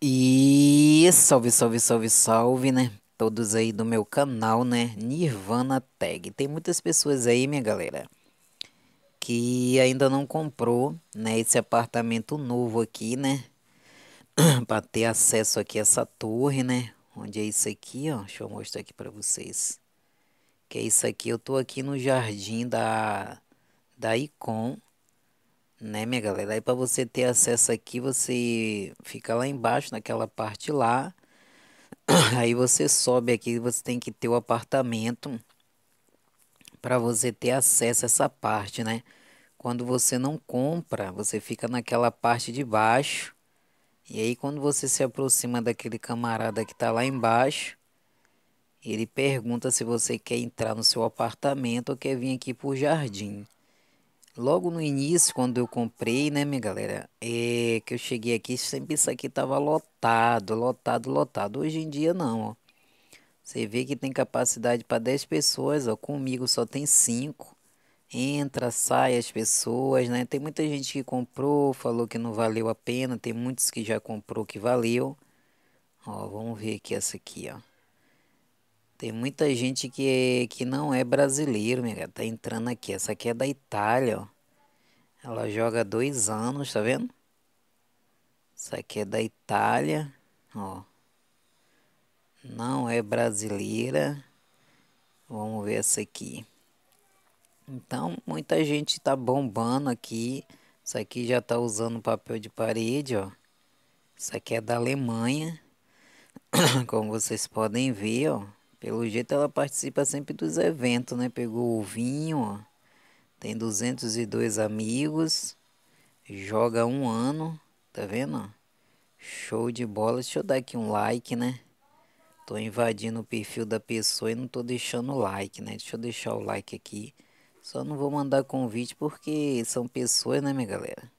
E salve, salve, salve, salve, né? Todos aí do meu canal, né? Nirvana Tag. Tem muitas pessoas aí, minha galera, que ainda não comprou, né? Esse apartamento novo aqui, né? pra ter acesso aqui a essa torre, né? Onde é isso aqui, ó? Deixa eu mostrar aqui pra vocês. Que é isso aqui. Eu tô aqui no jardim da, da Icon, né, minha galera? Aí para você ter acesso aqui, você fica lá embaixo, naquela parte lá. Aí você sobe aqui, você tem que ter o apartamento para você ter acesso a essa parte, né? Quando você não compra, você fica naquela parte de baixo. E aí quando você se aproxima daquele camarada que tá lá embaixo, ele pergunta se você quer entrar no seu apartamento ou quer vir aqui pro jardim. Logo no início, quando eu comprei, né, minha galera, é que eu cheguei aqui, sempre isso aqui tava lotado, lotado, lotado. Hoje em dia não, ó. Você vê que tem capacidade para 10 pessoas, ó, comigo só tem 5. Entra, sai as pessoas, né? Tem muita gente que comprou, falou que não valeu a pena, tem muitos que já comprou que valeu. Ó, vamos ver aqui essa aqui, ó. Tem muita gente que, que não é brasileiro, minha Tá entrando aqui. Essa aqui é da Itália, ó. Ela joga dois anos, tá vendo? Essa aqui é da Itália, ó. Não é brasileira. Vamos ver essa aqui. Então, muita gente tá bombando aqui. Isso aqui já tá usando papel de parede, ó. Isso aqui é da Alemanha. Como vocês podem ver, ó. Pelo jeito ela participa sempre dos eventos, né? Pegou o vinho, ó. tem 202 amigos, joga um ano, tá vendo? Ó? Show de bola, deixa eu dar aqui um like, né? Tô invadindo o perfil da pessoa e não tô deixando o like, né? Deixa eu deixar o like aqui. Só não vou mandar convite porque são pessoas, né, minha galera?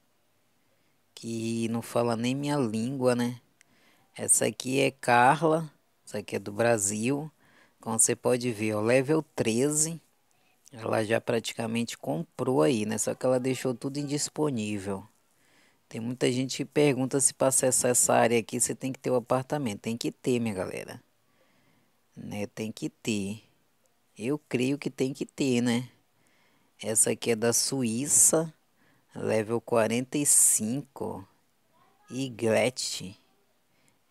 Que não fala nem minha língua, né? Essa aqui é Carla, essa aqui é do Brasil. Como você pode ver, o level 13, ela já praticamente comprou aí, né? Só que ela deixou tudo indisponível. Tem muita gente que pergunta se para acessar essa área aqui você tem que ter o um apartamento. Tem que ter, minha galera. Né? Tem que ter. Eu creio que tem que ter, né? Essa aqui é da Suíça, level 45. Iglet.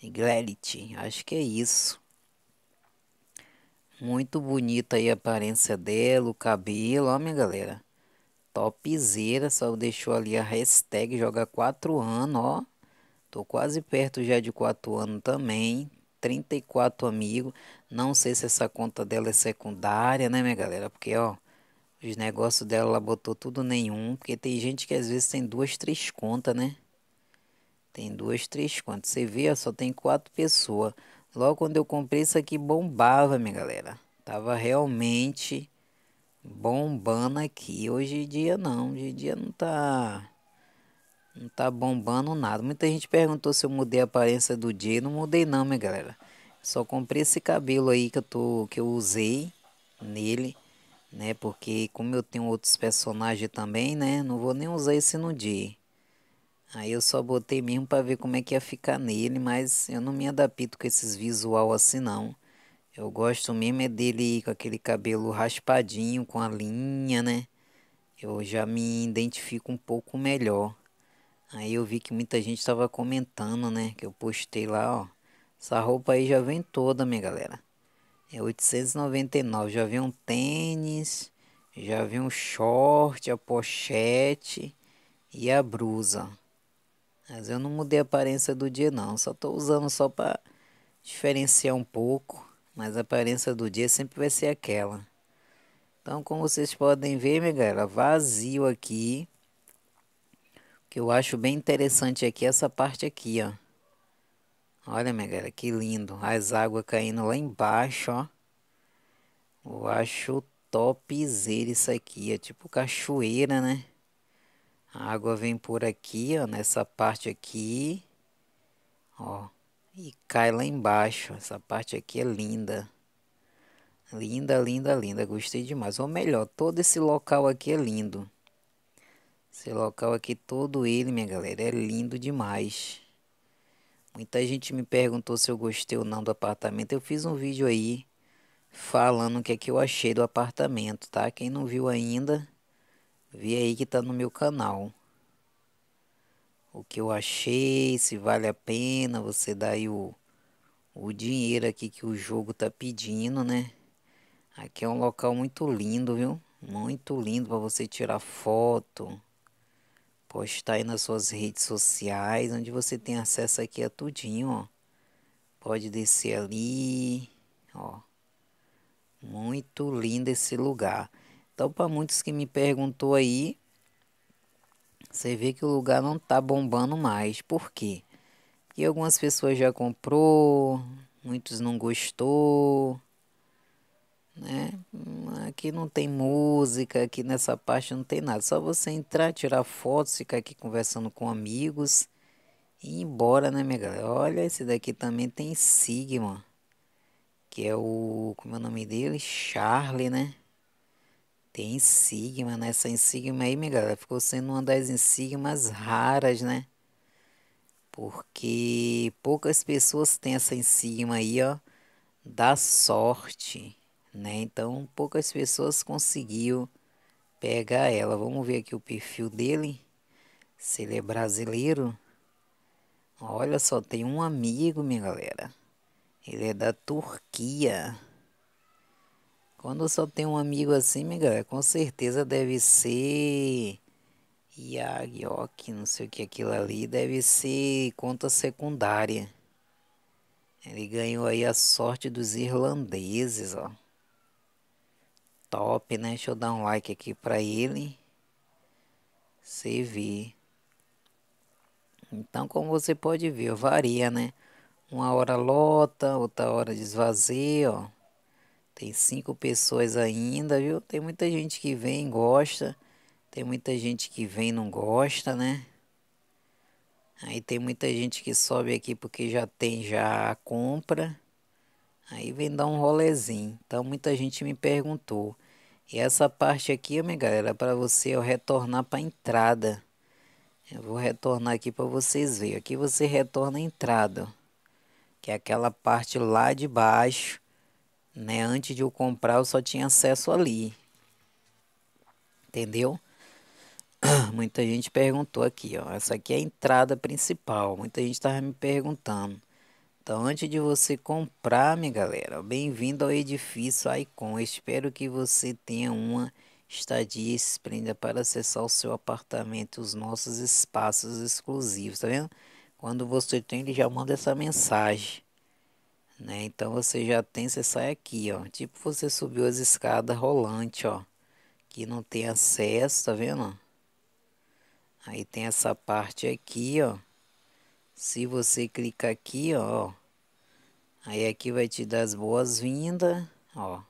Iglet, acho que é isso. Muito bonita aí a aparência dela, o cabelo, ó minha galera. Topzera, só deixou ali a hashtag, joga 4 anos, ó. Tô quase perto já de 4 anos também, 34 amigos. Não sei se essa conta dela é secundária, né minha galera, porque ó, os negócios dela ela botou tudo nenhum, porque tem gente que às vezes tem duas, três contas, né? Tem duas, três contas. Você vê, ó, só tem quatro pessoas. Logo quando eu comprei isso aqui bombava, minha galera. Tava realmente bombando aqui. Hoje em dia não, hoje em dia não tá não tá bombando nada. Muita gente perguntou se eu mudei a aparência do dia, não mudei não, minha galera. Só comprei esse cabelo aí que eu tô que eu usei nele, né? Porque como eu tenho outros personagens também, né? Não vou nem usar esse no dia. Aí eu só botei mesmo para ver como é que ia ficar nele, mas eu não me adapto com esses visual assim não. Eu gosto mesmo é dele com aquele cabelo raspadinho, com a linha, né? Eu já me identifico um pouco melhor. Aí eu vi que muita gente estava comentando, né? Que eu postei lá, ó. Essa roupa aí já vem toda, minha galera. É 899, já vem um tênis, já vem um short, a pochete e a blusa. Mas eu não mudei a aparência do dia não, só estou usando só para diferenciar um pouco, mas a aparência do dia sempre vai ser aquela. Então, como vocês podem ver, minha galera, vazio aqui. O que eu acho bem interessante aqui é essa parte aqui, ó. Olha, minha galera, que lindo. As águas caindo lá embaixo, ó. Eu acho topzera isso aqui. É tipo cachoeira, né? A água vem por aqui, ó, nessa parte aqui, ó, e cai lá embaixo. Essa parte aqui é linda. Linda, linda, linda. Gostei demais. Ou melhor, todo esse local aqui é lindo. Esse local aqui, todo ele, minha galera, é lindo demais. Muita gente me perguntou se eu gostei ou não do apartamento. Eu fiz um vídeo aí falando o que é que eu achei do apartamento, tá? Quem não viu ainda Vê aí que tá no meu canal. O que eu achei, se vale a pena, você dá aí o, o dinheiro aqui que o jogo tá pedindo, né? Aqui é um local muito lindo, viu? Muito lindo para você tirar foto, postar aí nas suas redes sociais, onde você tem acesso aqui a tudinho, ó. Pode descer ali, ó. Muito lindo esse lugar. Então, para muitos que me perguntou aí, você vê que o lugar não tá bombando mais. Por quê? Porque algumas pessoas já comprou, muitos não gostou, né? Aqui não tem música, aqui nessa parte não tem nada. Só você entrar, tirar fotos, ficar aqui conversando com amigos e ir embora, né, minha galera? Olha, esse daqui também tem Sigma, que é o, como é o nome dele? Charlie, né? Tem insígnia, né? Essa insígnia aí, minha galera, ficou sendo uma das insígnias raras, né? Porque poucas pessoas têm essa insígnia aí, ó, da sorte, né? Então, poucas pessoas conseguiu pegar ela. Vamos ver aqui o perfil dele, se ele é brasileiro. Olha só, tem um amigo, minha galera. Ele é da Turquia. Quando eu só tenho um amigo assim, minha galera, é, com certeza deve ser. Yagyok, não sei o que aquilo ali, deve ser conta secundária. Ele ganhou aí a sorte dos irlandeses, ó. Top, né? Deixa eu dar um like aqui pra ele. Você Então, como você pode ver, varia, né? Uma hora lota, outra hora desvazia, ó. Tem cinco pessoas ainda, viu? Tem muita gente que vem gosta. Tem muita gente que vem e não gosta, né? Aí tem muita gente que sobe aqui porque já tem já a compra. Aí vem dar um rolezinho. Então muita gente me perguntou. E essa parte aqui, minha galera, é para você eu retornar para a entrada. Eu vou retornar aqui para vocês verem. Aqui você retorna a entrada, que é aquela parte lá de baixo né? Antes de eu comprar, eu só tinha acesso ali. Entendeu? Muita gente perguntou aqui, ó. Essa aqui é a entrada principal. Muita gente estava me perguntando. Então, antes de você comprar, minha galera, bem-vindo ao edifício Icon. Espero que você tenha uma estadia esplêndida para acessar o seu apartamento, os nossos espaços exclusivos, tá vendo? Quando você tem, ele já manda essa mensagem né? Então você já tem, você sai aqui, ó. Tipo você subiu as escadas rolante, ó. Que não tem acesso, tá vendo? Aí tem essa parte aqui, ó. Se você clicar aqui, ó. Aí aqui vai te dar as boas-vindas, ó.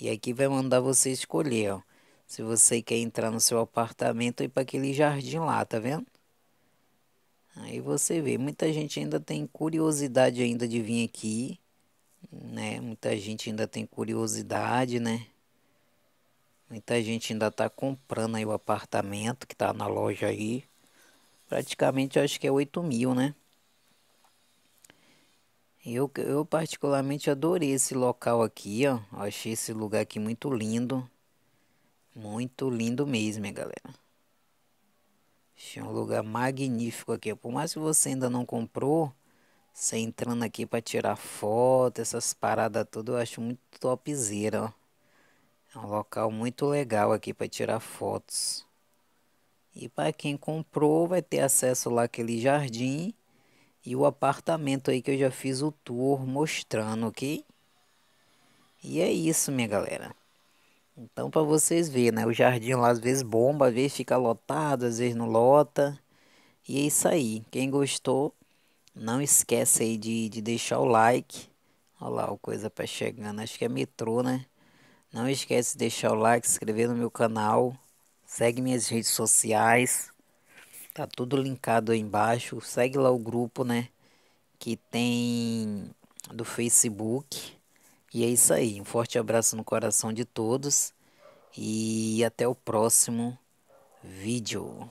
E aqui vai mandar você escolher, ó. Se você quer entrar no seu apartamento e para aquele jardim lá, tá vendo? Aí você vê, muita gente ainda tem curiosidade ainda de vir aqui, né? Muita gente ainda tem curiosidade, né? Muita gente ainda tá comprando aí o apartamento que tá na loja aí. Praticamente acho que é 8 mil, né? Eu, eu particularmente adorei esse local aqui, ó. Eu achei esse lugar aqui muito lindo. Muito lindo mesmo, minha galera. Este é um lugar magnífico aqui. Por mais que você ainda não comprou, você entrando aqui para tirar foto, essas paradas todas, eu acho muito topzera, ó. É um local muito legal aqui para tirar fotos. E para quem comprou, vai ter acesso lá aquele jardim e o apartamento aí que eu já fiz o tour mostrando, ok? E é isso, minha galera. Então, para vocês verem, né? O jardim lá às vezes bomba, às vezes fica lotado, às vezes não lota. E é isso aí. Quem gostou, não esquece aí de, de deixar o like. Olha lá, o coisa para tá chegando. Acho que é metrô, né? Não esquece de deixar o like, se inscrever no meu canal. Segue minhas redes sociais. Tá tudo linkado aí embaixo. Segue lá o grupo, né? Que tem do Facebook e é isso aí. Um forte abraço no coração de todos. E até o próximo vídeo.